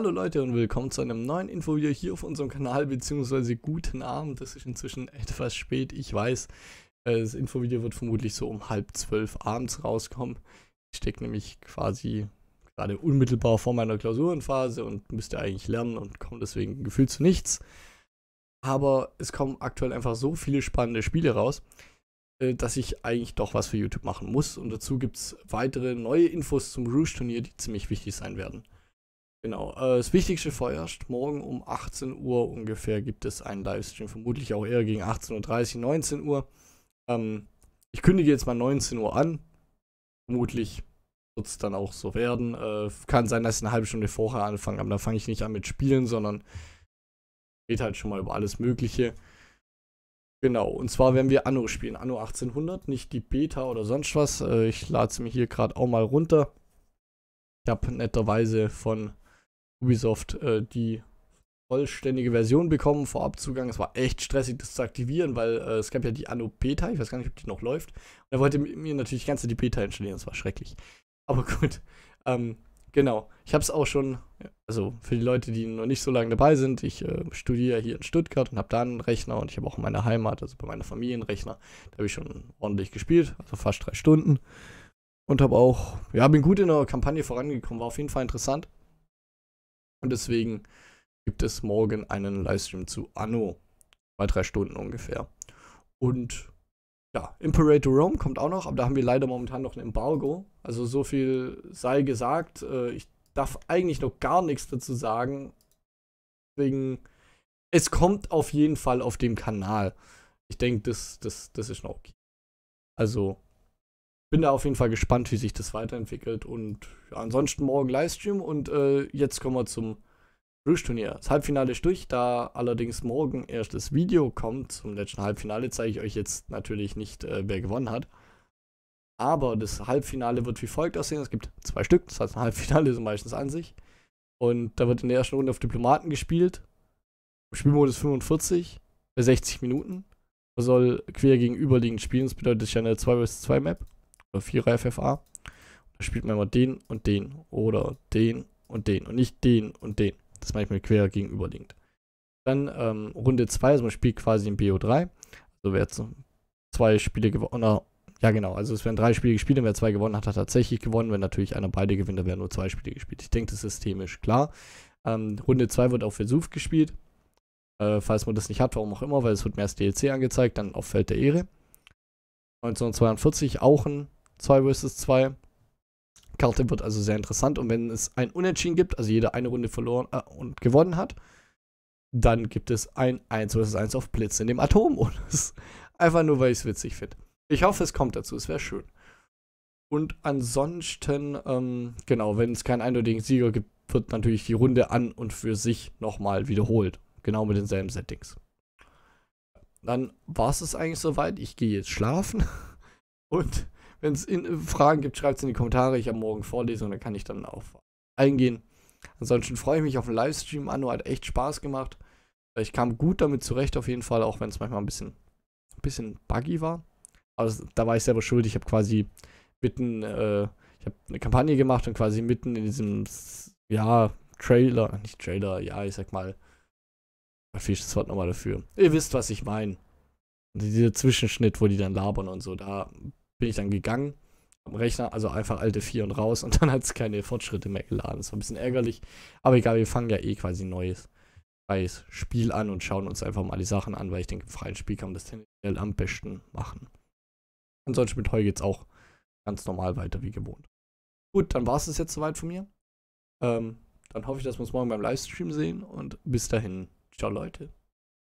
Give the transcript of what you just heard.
Hallo Leute und willkommen zu einem neuen Infovideo hier auf unserem Kanal, beziehungsweise guten Abend, das ist inzwischen etwas spät, ich weiß, äh, das Infovideo wird vermutlich so um halb zwölf abends rauskommen. Ich stecke nämlich quasi gerade unmittelbar vor meiner Klausurenphase und müsste eigentlich lernen und komme deswegen gefühlt zu nichts. Aber es kommen aktuell einfach so viele spannende Spiele raus, äh, dass ich eigentlich doch was für YouTube machen muss. Und dazu gibt es weitere neue Infos zum Rouge-Turnier, die ziemlich wichtig sein werden. Genau. Äh, das Wichtigste vorerst, morgen um 18 Uhr ungefähr gibt es einen Livestream, vermutlich auch eher gegen 18.30 Uhr, 19 Uhr. Ähm, ich kündige jetzt mal 19 Uhr an. Vermutlich wird es dann auch so werden. Äh, kann sein, dass ich eine halbe Stunde vorher anfange, aber dann fange ich nicht an mit Spielen, sondern geht halt schon mal über alles Mögliche. Genau, und zwar werden wir Anno spielen, Anno 1800, nicht die Beta oder sonst was. Äh, ich lade sie mir hier gerade auch mal runter. Ich habe netterweise von Ubisoft äh, die vollständige Version bekommen, Vorabzugang. Es war echt stressig, das zu aktivieren, weil äh, es gab ja die Anno Beta, ich weiß gar nicht, ob die noch läuft. Und er wollte mir natürlich die ganze die Beta installieren, das war schrecklich. Aber gut, ähm, genau. Ich habe es auch schon, also für die Leute, die noch nicht so lange dabei sind, ich äh, studiere hier in Stuttgart und habe da einen Rechner und ich habe auch in meiner Heimat, also bei meiner Familie einen Rechner. Da habe ich schon ordentlich gespielt, also fast drei Stunden. Und habe auch, ja, bin gut in der Kampagne vorangekommen, war auf jeden Fall interessant. Und deswegen gibt es morgen einen Livestream zu Anno. Bei drei Stunden ungefähr. Und ja, Imperator Rome kommt auch noch, aber da haben wir leider momentan noch ein Embargo. Also so viel sei gesagt. Äh, ich darf eigentlich noch gar nichts dazu sagen. Deswegen, es kommt auf jeden Fall auf dem Kanal. Ich denke, das, das, das ist noch okay. Also, bin da auf jeden Fall gespannt, wie sich das weiterentwickelt. Und ja, ansonsten morgen Livestream und äh, jetzt kommen wir zum Durchturnier. Das Halbfinale ist durch, da allerdings morgen erst das Video kommt zum letzten Halbfinale, zeige ich euch jetzt natürlich nicht, äh, wer gewonnen hat. Aber das Halbfinale wird wie folgt aussehen. Es gibt zwei Stück, das heißt ein Halbfinale ist meistens an sich. Und da wird in der ersten Runde auf Diplomaten gespielt. Spielmodus 45 bei 60 Minuten. Man soll quer gegenüberliegend spielen, das bedeutet, es ist ja eine 2 vs 2 Map oder Vierer FFA. Da spielt man immer den und den oder den und den und nicht den und den. Das manchmal quer gegenüberliegend. Dann ähm, Runde 2, also man spielt quasi in BO3. Also wer jetzt zwei Spiele gewonnen ja genau, also es werden drei Spiele gespielt und wer zwei gewonnen hat, hat tatsächlich gewonnen. Wenn natürlich einer beide gewinnt, dann werden nur zwei Spiele gespielt. Ich denke, das ist systemisch klar. Ähm, Runde 2 wird auf Versuch gespielt. Äh, falls man das nicht hat, warum auch immer, weil es wird mehr als DLC angezeigt, dann auf Feld der Ehre. 1942 auch ein 2 vs 2. Karte wird also sehr interessant und wenn es ein Unentschieden gibt, also jeder eine Runde verloren äh, und gewonnen hat, dann gibt es ein 1 vs 1 auf Blitz in dem Atombonus. Einfach nur, weil ich es witzig finde. Ich hoffe, es kommt dazu, es wäre schön. Und ansonsten, ähm, genau, wenn es keinen eindeutigen Sieger gibt, wird natürlich die Runde an und für sich nochmal wiederholt. Genau mit denselben Settings. Dann war es eigentlich soweit. Ich gehe jetzt schlafen und wenn es äh, Fragen gibt, schreibt es in die Kommentare. Ich habe morgen Vorlesung, da kann ich dann auch eingehen. Ansonsten freue ich mich auf den Livestream. Anno hat echt Spaß gemacht. Ich kam gut damit zurecht, auf jeden Fall, auch wenn es manchmal ein bisschen, ein bisschen buggy war. Aber da war ich selber schuld. Ich habe quasi mitten, äh, ich habe eine Kampagne gemacht und quasi mitten in diesem, ja, Trailer, nicht Trailer, ja, ich sag mal, ich ist das Wort nochmal dafür? Ihr wisst, was ich meine. Dieser Zwischenschnitt, wo die dann labern und so, da bin ich dann gegangen am Rechner, also einfach alte 4 und raus und dann hat es keine Fortschritte mehr geladen. Das war ein bisschen ärgerlich, aber egal, wir fangen ja eh quasi neues, neues Spiel an und schauen uns einfach mal die Sachen an, weil ich denke, im freien Spiel kann man das tendenziell am besten machen. Ansonsten mit Heu geht es auch ganz normal weiter wie gewohnt. Gut, dann war es das jetzt soweit von mir. Ähm, dann hoffe ich, dass wir uns morgen beim Livestream sehen und bis dahin. Ciao, Leute.